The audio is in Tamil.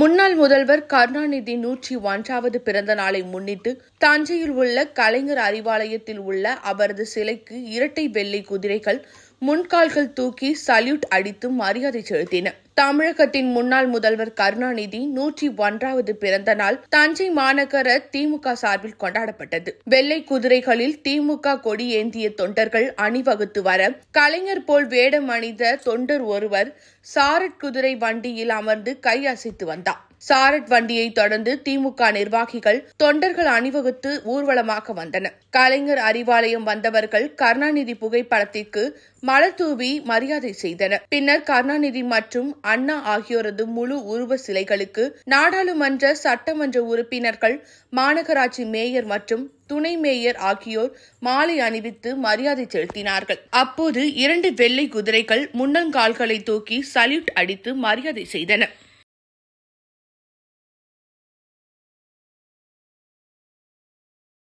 முன்னாள் முதல்வர் கருணாநிதி நூற்றி ஒன்றாவது பிறந்த நாளை முன்னிட்டு தஞ்சையில் உள்ள கலைஞர் அறிவாலயத்தில் உள்ள அவரது சிலைக்கு இரட்டை வெள்ளி குதிரைகள் முன்கால்கள் தூக்கி சல்யூட் அடித்தும் மரியாதை செலுத்தின தமிழகத்தின் முன்னாள் முதல்வர் கருணாநிதி நூற்றி ஒன்றாவது பிறந்த நாள் தஞ்சை மாநகர திமுக சார்பில் கொண்டாடப்பட்டது வெள்ளை குதிரைகளில் திமுக கொடி ஏந்திய தொண்டர்கள் அணிவகுத்து வர கலைஞர் போல் வேடம் அணிந்த தொண்டர் ஒருவர் சாரட் குதிரை வண்டியில் அமர்ந்து கை அசைத்து வந்தார் சாரட் வண்டியை தொடர்ந்து திமுக நிர்வாகிகள் தொண்டர்கள் அணிவகுத்து ஊர்வலமாக வந்தனர் கலைஞர் அறிவாலயம் வந்தவர்கள் கருணாநிதி புகைப்படத்திற்கு மலர் தூவி மரியாதை செய்தனர் பின்னர் கருணாநிதி மற்றும் அண்ணா ஆகியோரது முழு உருவ சிலைகளுக்கு நாடாளுமன்ற சட்டமன்ற உறுப்பினர்கள் மாநகராட்சி மேயர் மற்றும் துணை மேயர் ஆகியோர் மாலை அணிவித்து மரியாதை செலுத்தினார்கள் அப்போது இரண்டு வெள்ளை குதிரைகள் முன்னங்கால்களை தூக்கி சல்யூட் அடித்து மரியாதை செய்தனர்